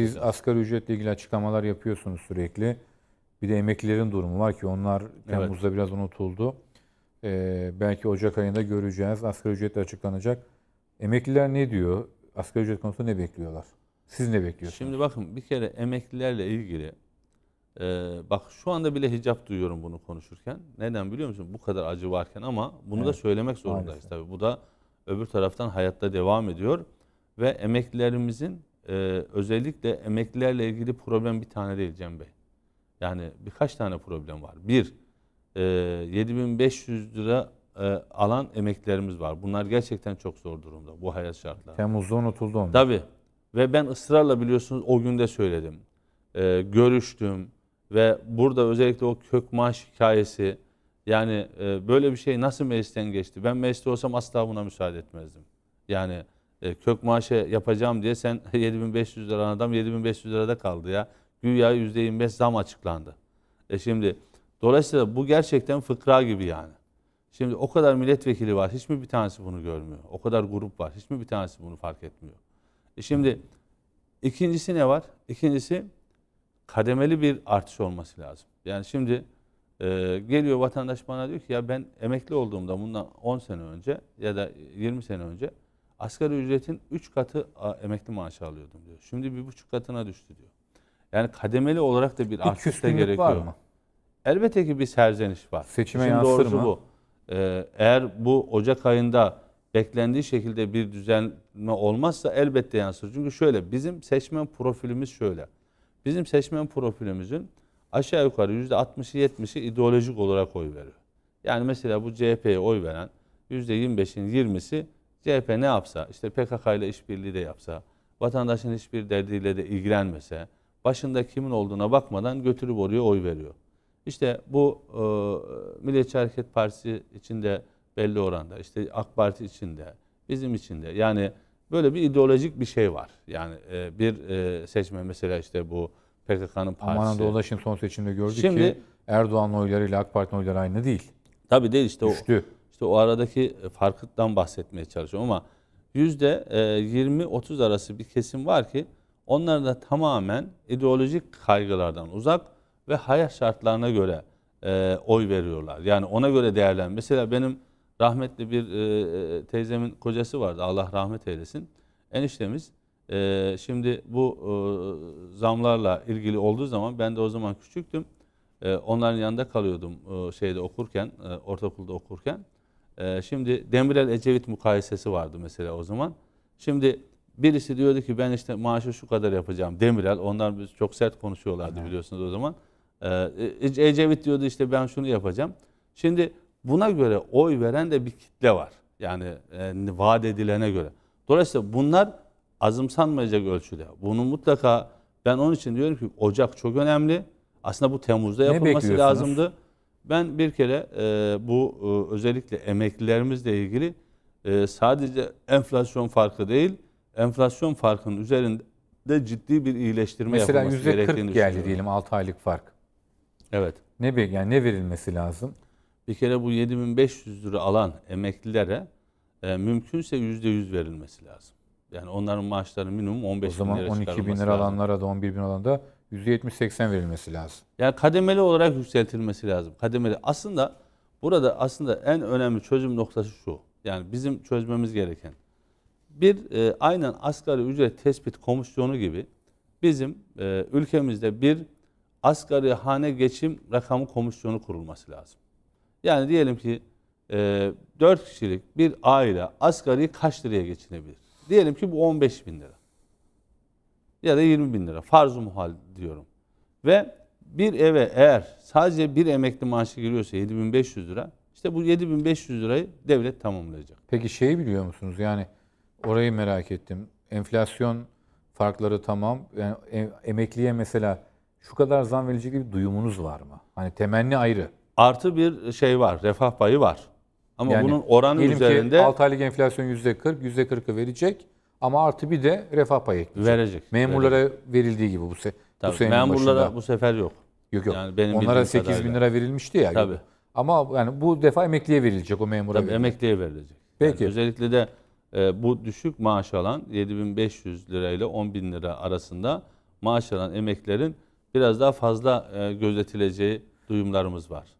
Siz asgari ücretle ilgili açıklamalar yapıyorsunuz sürekli. Bir de emeklilerin durumu var ki onlar Temmuz'da evet. biraz unutuldu. Ee, belki Ocak ayında göreceğiz. Asgari ücretle açıklanacak. Emekliler ne diyor? Asgari ücret konusunda ne bekliyorlar? Siz ne bekliyorsunuz? Şimdi bakın bir kere emeklilerle ilgili e, bak şu anda bile hicap duyuyorum bunu konuşurken. Neden biliyor musun? Bu kadar acı varken ama bunu evet. da söylemek zorundayız Maalesef. tabii. Bu da öbür taraftan hayatta devam ediyor ve emeklilerimizin e, özellikle emeklilerle ilgili problem bir tane değil Cem Bey. Yani birkaç tane problem var. Bir, e, 7500 lira e, alan emeklilerimiz var. Bunlar gerçekten çok zor durumda bu hayat şartları. Temmuz'da unutuldu onlar. Tabii. Ve ben ısrarla biliyorsunuz o günde söyledim. E, görüştüm ve burada özellikle o kök maaş hikayesi yani e, böyle bir şey nasıl meclisten geçti? Ben mecliste olsam asla buna müsaade etmezdim. Yani e, kök maaşı yapacağım diye sen 7500 lira adam 7500 lirada kaldı ya. Güya %25 zam açıklandı. E şimdi dolayısıyla bu gerçekten fıkra gibi yani. Şimdi o kadar milletvekili var. Hiç mi bir tanesi bunu görmüyor? O kadar grup var. Hiç mi bir tanesi bunu fark etmiyor? E şimdi ikincisi ne var? İkincisi kademeli bir artış olması lazım. Yani şimdi e, geliyor vatandaş bana diyor ki ya ben emekli olduğumda bundan 10 sene önce ya da 20 sene önce asgari ücretin 3 katı emekli maaşı alıyordum diyor. Şimdi bir buçuk katına düştü diyor. Yani kademeli olarak da bir, bir artış da gerekiyor. Var mı? Elbette ki bir serzeniş var. Seçime Şimdi yansır mı? bu. Ee, eğer bu Ocak ayında beklendiği şekilde bir düzenleme olmazsa elbette yansır. Çünkü şöyle bizim seçmen profilimiz şöyle. Bizim seçmen profilimizin aşağı yukarı yüzde %60'ı 70'i ideolojik olarak oy veriyor. Yani mesela bu CHP'ye oy veren yüzde %25'in 20'si CHP ne yapsa, işte PKK ile işbirliği de yapsa, vatandaşın hiçbir derdiyle de ilgilenmese, başında kimin olduğuna bakmadan götürüp oraya oy veriyor. İşte bu e, Milliyetçi Hareket Partisi içinde belli oranda, işte AK Parti içinde, bizim içinde. Yani böyle bir ideolojik bir şey var. Yani e, bir e, seçme mesela işte bu PKK'nın partisi. Aman Anadolu'da son seçimde gördük Şimdi, ki Erdoğan ile AK Parti oyları aynı değil. Tabii değil işte Düştü. o. İşte o aradaki e, farkından bahsetmeye çalışıyorum ama yüzde 20-30 e, arası bir kesim var ki onlar da tamamen ideolojik kaygılardan uzak ve hayat şartlarına göre e, oy veriyorlar. Yani ona göre değerlen. Mesela benim rahmetli bir e, e, teyzemin kocası vardı. Allah rahmet eylesin. Eniştemiz e, şimdi bu e, zamlarla ilgili olduğu zaman ben de o zaman küçüktüm. E, onların yanında kalıyordum e, şeyde okurken, e, ortaokulda okurken. Ee, şimdi Demirel Ecevit mukayesesi vardı mesela o zaman. Şimdi birisi diyordu ki ben işte maaşı şu kadar yapacağım Demirel. Onlar biz çok sert konuşuyorlardı evet. biliyorsunuz o zaman. Ee, e, Ecevit diyordu işte ben şunu yapacağım. Şimdi buna göre oy veren de bir kitle var. Yani e, vaat edilene göre. Dolayısıyla bunlar azımsanmayacak ölçüde. Bunu mutlaka ben onun için diyorum ki Ocak çok önemli. Aslında bu Temmuz'da yapılması lazımdı. Ben bir kere e, bu e, özellikle emeklilerimizle ilgili e, sadece enflasyon farkı değil, enflasyon farkının üzerinde ciddi bir iyileştirme Mesela yapılması gerektiğini düşünüyorum. Mesela %40 geldi diyelim 6 aylık fark. Evet. Ne bir yani ne verilmesi lazım? Bir kere bu 7500 lira alan emeklilere e, mümkünse %100 verilmesi lazım. Yani onların maaşları minimum 15 bin lira O zaman 12 bin lira alanlara da 11 bin alanda %70-80 verilmesi lazım. Yani kademeli olarak yükseltilmesi lazım. Kademeli. Aslında burada aslında en önemli çözüm noktası şu. Yani bizim çözmemiz gereken. Bir e, aynen asgari ücret tespit komisyonu gibi bizim e, ülkemizde bir asgari hane geçim rakamı komisyonu kurulması lazım. Yani diyelim ki e, 4 kişilik bir aile asgari kaç liraya geçinebilir? Diyelim ki bu 15 bin lira ya da 20 bin lira. farz muhal diyorum. Ve bir eve eğer sadece bir emekli maaşı giriyorsa 7500 lira işte bu 7500 lirayı devlet tamamlayacak. Peki şeyi biliyor musunuz? Yani orayı merak ettim. Enflasyon farkları tamam. Yani e, emekliye mesela şu kadar zam verecek bir duyumunuz var mı? Hani temenni ayrı. Artı bir şey var. Refah payı var. Ama yani bunun oranı üzerinde... Ki 6 aylık enflasyon %40, %40'ı verecek. Ama artı bir de refah payı ekleyecek. Verecek. Memurlara verecek. verildiği gibi bu, se Tabii, bu senenin memurlara başında. bu sefer yok. Yok yok. Yani benim Onlara 8 bin lira verilmişti ya. Tabii. Ama yani bu defa emekliye verilecek o memura. Tabii verilecek. emekliye verilecek. Peki. Yani özellikle de e, bu düşük maaş alan 7500 lira ile 10 bin lira arasında maaş alan emeklerin biraz daha fazla e, gözetileceği duyumlarımız var.